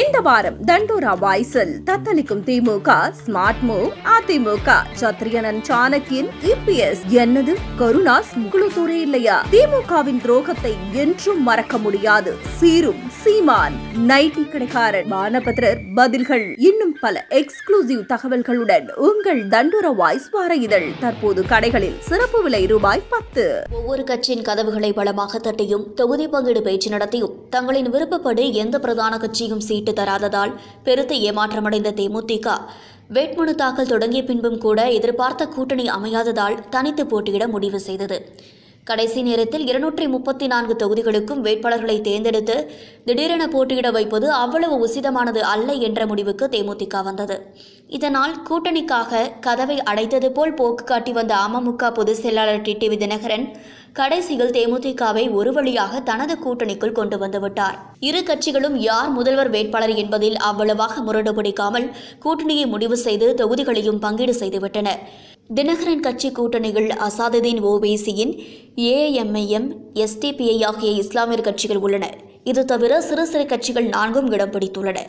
இந்த வாரம் தண்டோரா வாய்ஸில் தத்தளிக்கும் திமுக ஸ்மார்ட் மூவ் அதிமுக சத்ரியனன் சாணக்கியன் இபிஎஸ் என்னது கருணாஸ் முகுளத்தூரே இல்லையா திமுகவின் துரோகத்தை என்றும் மறக்க முடியாது சீரும் சீமான் நைட்டி கடைக்காரன் வானபத்ரர் பதில்கள் இன்னும் பல எக்ஸ்க்ளூசிவ் தகவல்களுடன் உங்கள் தண்டோரா வாய்ஸ் வார இதழ் தற்போது கடைகளில் சிறப்பு விலை ரூபாய் பத்து ஒவ்வொரு கட்சியின் கதவுகளை பலமாக தட்டியும் தொகுதி பங்கீடு பேச்சு நடத்தியும் தங்களின் விருப்பப்படி எந்த பிரதான கட்சியும் சீட்டு தராததால் பெருத்து ஏமாற்றமடைந்த தேமுதிக வேட்புமனு தாக்கல் தொடங்கிய பின்பும் கூட எதிர்பார்த்த கூட்டணி அமையாததால் தனித்து போட்டியிட முடிவு செய்தது கடைசி நேரத்தில் இருநூற்றி முப்பத்தி நான்கு தொகுதிகளுக்கும் வேட்பாளர்களை தேர்ந்தெடுத்து திடீரென போட்டியிட வைப்பது அவ்வளவு உசிதமானது அல்ல என்ற முடிவுக்கு தேமுதிக வந்தது இதனால் கூட்டணிக்காக கதவை அடைத்தது போல் போக்கு காட்டி வந்த அமமுக பொதுச் செயலாளர் டி டிவி தினகரன் கடைசியில் தேமுதிகவை ஒரு வழியாக தனது கூட்டணிக்குள் கொண்டு வந்துவிட்டார் இரு கட்சிகளும் யார் முதல்வர் வேட்பாளர் என்பதில் அவ்வளவாக முரடு பிடிக்காமல் கூட்டணியை முடிவு செய்து தொகுதிகளையும் பங்கீடு செய்துவிட்டன தினகரன் கட்சி கூட்டணிகள் அசாதுதீன் ஓபிசியின் ஏஎம்ஐஎம் எஸ்டிபிஐ ஆகிய இஸ்லாமியர் கட்சிகள் உள்ளன இது தவிர சிறு சிறு கட்சிகள் நான்கும் இடம் பிடித்துள்ளன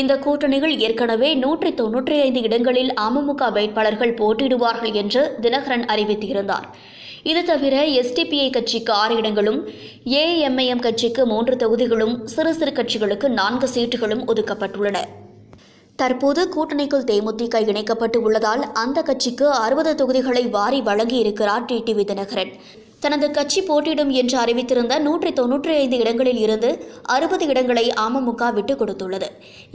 இந்த கூட்டணிகள் ஏற்கனவே நூற்றி தொன்னூற்றி ஐந்து இடங்களில் அமமுக வேட்பாளர்கள் போட்டியிடுவார்கள் என்று தினகரன் அறிவித்திருந்தார் இது தவிர எஸ்டிபிஐ கட்சிக்கு ஆறு இடங்களும் ஏஎம்ஐஎம் கட்சிக்கு மூன்று தொகுதிகளும் சிறு சிறு கட்சிகளுக்கு நான்கு சீட்டுகளும் ஒதுக்கப்பட்டுள்ளன தற்போது கூட்டணிக்குள் தேமுதிக இணைக்கப்பட்டு உள்ளதால் அந்த கட்சிக்கு அறுபது தொகுதிகளை வாரி வழங்கியிருக்கிறார் டிடிவி தினகரன் தனது கட்சி போட்டியிடும் என்று அறிவித்திருந்த நூற்றி தொன்னூற்றி ஐந்து இடங்களில் இருந்து அறுபது இடங்களை அமமுக விட்டு கொடுத்துள்ளது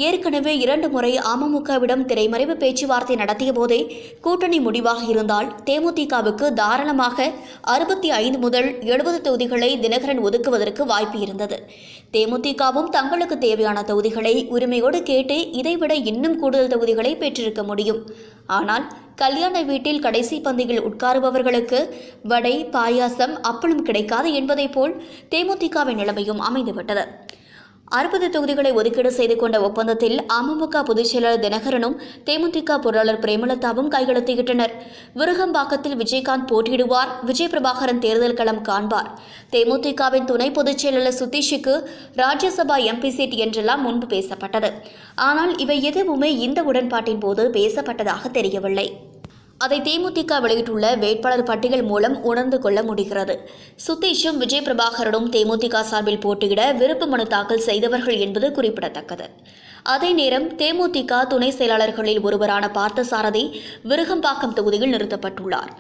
ஏற்கனவே இரண்டு முறை அமமுகவிடம் திரைமறைவு பேச்சுவார்த்தை நடத்திய போதே கூட்டணி முடிவாக இருந்தால் தேமுதிகவுக்கு தாராளமாக அறுபத்தி ஐந்து முதல் எழுபது தொகுதிகளை தினகரன் ஒதுக்குவதற்கு வாய்ப்பு இருந்தது தேமுதிகவும் தங்களுக்கு தேவையான தொகுதிகளை உரிமையோடு கேட்டு இதைவிட இன்னும் கூடுதல் தொகுதிகளை பெற்றிருக்க முடியும் ஆனால் கல்யாண வீட்டில் கடைசி பந்தியில் உட்காருபவர்களுக்கு வடை பாயாசம் அப்பளம் கிடைக்காது என்பதைப் போல் தேமுதிகவின் நிலைமையும் அமைந்துவிட்டது அறுபது தொகுதிகளை ஒதுக்கீடு செய்து கொண்ட ஒப்பந்தத்தில் அமமுக பொதுச்செயலாளர் தினகரனும் தேமுதிக பொருளாளர் பிரேமலதாவும் கையெழுத்திட்டனர் விருகம்பாக்கத்தில் விஜயகாந்த் போட்டியிடுவார் விஜய் பிரபாகரன் தேர்தல் களம் காண்பார் தேமுதிகவின் துணை பொதுச்செயலாளர் சுதீஷுக்கு ராஜ்யசபா எம்பி சீட் என்றெல்லாம் முன்பு பேசப்பட்டது ஆனால் இவை எதுவுமே இந்த உடன்பாட்டின் போது பேசப்பட்டதாக தெரியவில்லை அதை தேமுதிக வெளியிட்டுள்ள வேட்பாளர் பட்டியல் மூலம் உணர்ந்து கொள்ள முடிகிறது சுதீஷும் விஜய் பிரபாகரனும் தேமுதிக சார்பில் போட்டியிட விருப்ப மனு தாக்கல் செய்தவர்கள் என்பது குறிப்பிடத்தக்கது அதே நேரம் தேமுதிக துணை செயலாளர்களில் ஒருவரான பார்த்தசாரதி விருகம்பாக்கம் தொகுதியில் நிறுத்தப்பட்டுள்ளார்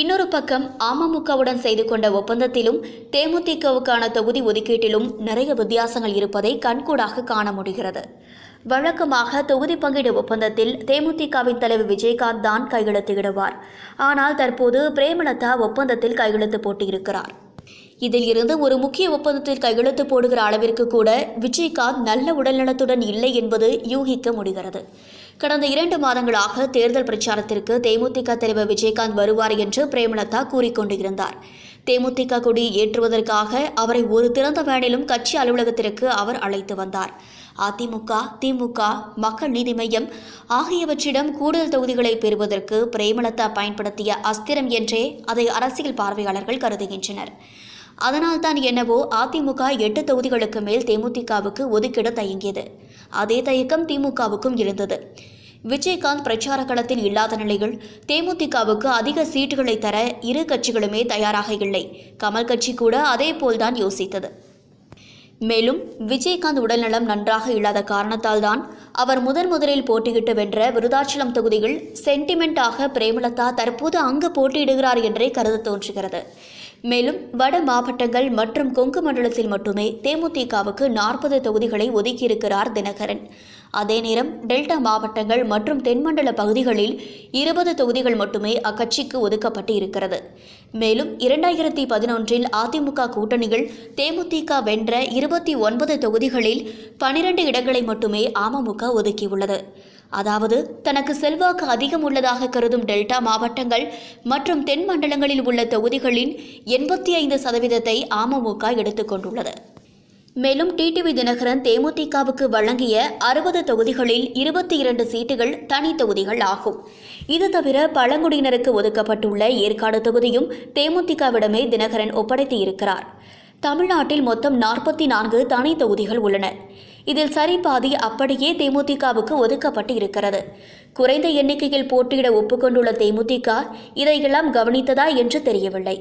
இன்னொரு பக்கம் அமமுகவுடன் செய்து கொண்ட ஒப்பந்தத்திலும் தேமுதிகவுக்கான தொகுதி ஒதுக்கீட்டிலும் நிறைய வித்தியாசங்கள் இருப்பதை கண்கூடாக காண முடிகிறது வழக்கமாக தொகுதி பங்கீடு ஒப்பந்தத்தில் தேமுதிகவின் தலைவர் விஜயகாந்த் தான் கையெழுத்திடுவார் ஆனால் தற்போது பிரேமலதா ஒப்பந்தத்தில் கையெழுத்து போட்டியிருக்கிறார் இதில் இருந்து ஒரு முக்கிய ஒப்பந்தத்தில் கையெழுத்து போடுகிற அளவிற்கு கூட விஜயகாந்த் நல்ல உடல்நலத்துடன் இல்லை என்பது யூகிக்க முடிகிறது கடந்த இரண்டு மாதங்களாக தேர்தல் பிரச்சாரத்திற்கு தேமுதிக தலைவர் விஜயகாந்த் வருவார் என்று பிரேமலதா கூறிக்கொண்டிருந்தார் தேமுதிக கொடி ஏற்றுவதற்காக அவரை ஒரு திறந்த வேனிலும் கட்சி அலுவலகத்திற்கு அவர் அழைத்து வந்தார் அதிமுக திமுக மக்கள் நீதி மையம் ஆகியவற்றிடம் கூடுதல் தொகுதிகளை பெறுவதற்கு பிரேமலதா பயன்படுத்திய அஸ்திரம் என்றே அதை அரசியல் பார்வையாளர்கள் கருதுகின்றனர் அதனால் தான் என்னவோ அதிமுக எட்டு தொகுதிகளுக்கு மேல் தேமுதிகவுக்கு ஒதுக்கிட தயங்கியது அதே தயக்கம் திமுகவுக்கும் இருந்தது விஜயகாந்த் பிரச்சார களத்தில் இல்லாத நிலையில் தேமுதிகவுக்கு அதிக சீட்டுகளை தர இரு கட்சிகளுமே தயாராக இல்லை கமல் கட்சி கூட அதே போல்தான் யோசித்தது மேலும் விஜயகாந்த் உடல்நலம் நன்றாக இல்லாத காரணத்தால் தான் அவர் முதன் முதலில் போட்டியிட்டு வென்ற விருதாச்சலம் தொகுதியில் சென்டிமெண்டாக பிரேமலதா தற்போது அங்கு போட்டியிடுகிறார் என்றே கருத தோன்றுகிறது மேலும் வட மாவட்டங்கள் மற்றும் கொங்கு மண்டலத்தில் மட்டுமே தேமுதிகவுக்கு நாற்பது தொகுதிகளை ஒதுக்கியிருக்கிறார் தினகரன் அதே நேரம் டெல்டா மாவட்டங்கள் மற்றும் தென்மண்டல பகுதிகளில் இருபது தொகுதிகள் மட்டுமே அக்கட்சிக்கு ஒதுக்கப்பட்டு இருக்கிறது மேலும் இரண்டாயிரத்தி பதினொன்றில் அதிமுக கூட்டணிகள் தேமுதிக வென்ற இருபத்தி ஒன்பது தொகுதிகளில் பனிரெண்டு இடங்களை மட்டுமே அமமுக ஒதுக்கியுள்ளது அதாவது தனக்கு செல்வாக்கு அதிகம் உள்ளதாக கருதும் டெல்டா மாவட்டங்கள் மற்றும் தென் மண்டலங்களில் உள்ள தொகுதிகளின் எண்பத்தி ஐந்து சதவீதத்தை அமமுக எடுத்துக்கொண்டுள்ளது மேலும் டிடிவி தினகரன் தேமுதிகவுக்கு வழங்கிய அறுபது தொகுதிகளில் இருபத்தி இரண்டு சீட்டுகள் தனி தொகுதிகள் ஆகும் இது தவிர பழங்குடியினருக்கு ஒதுக்கப்பட்டுள்ள ஏற்காடு தொகுதியும் தேமுதிகவிடமே தினகரன் இருக்கிறார் தமிழ்நாட்டில் மொத்தம் நாற்பத்தி நான்கு தனி தொகுதிகள் உள்ளன இதில் சரிபாதி அப்படியே தேமுதிகவுக்கு ஒதுக்கப்பட்டு இருக்கிறது குறைந்த எண்ணிக்கையில் போட்டியிட ஒப்புக்கொண்டுள்ள தேமுதிக இதையெல்லாம் கவனித்ததா என்று தெரியவில்லை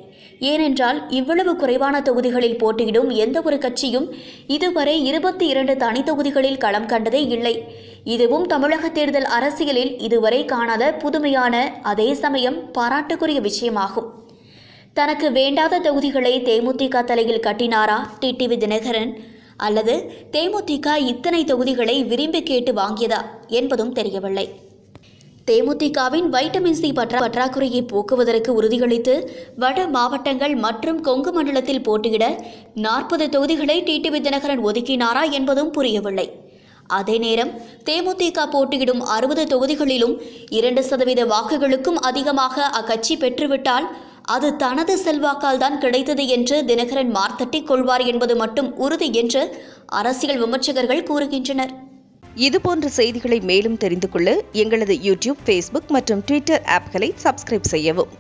ஏனென்றால் இவ்வளவு குறைவான தொகுதிகளில் போட்டியிடும் எந்த ஒரு கட்சியும் இதுவரை இருபத்தி இரண்டு தனி தொகுதிகளில் களம் கண்டதே இல்லை இதுவும் தமிழக தேர்தல் அரசியலில் இதுவரை காணாத புதுமையான அதே சமயம் பாராட்டுக்குரிய விஷயமாகும் தனக்கு வேண்டாத தொகுதிகளை தேமுதிக தலையில் கட்டினாரா டிடிவி தினகரன் அல்லது தேமுதிக இத்தனை தொகுதிகளை விரும்பி கேட்டு வாங்கியதா என்பதும் தெரியவில்லை தேமுதிகவின் வைட்டமின் சி பற்ற பற்றாக்குறையை போக்குவதற்கு உறுதியளித்து வட மாவட்டங்கள் மற்றும் கொங்கு மண்டலத்தில் போட்டியிட நாற்பது தொகுதிகளை டிடிவி தினகரன் ஒதுக்கினாரா என்பதும் புரியவில்லை அதே நேரம் தேமுதிக போட்டியிடும் அறுபது தொகுதிகளிலும் இரண்டு சதவீத வாக்குகளுக்கும் அதிகமாக அக்கட்சி பெற்றுவிட்டால் அது தனது செல்வாக்கால் தான் கிடைத்தது என்று தினகரன் மார்த்தட்டிக் கொள்வார் என்பது மட்டும் உறுதி என்று அரசியல் விமர்சகர்கள் கூறுகின்றனர் இதுபோன்ற செய்திகளை மேலும் தெரிந்து கொள்ள எங்களது யூடியூப் ஃபேஸ்புக் மற்றும் ட்விட்டர் ஆப்களை சப்ஸ்கிரைப் செய்யவும்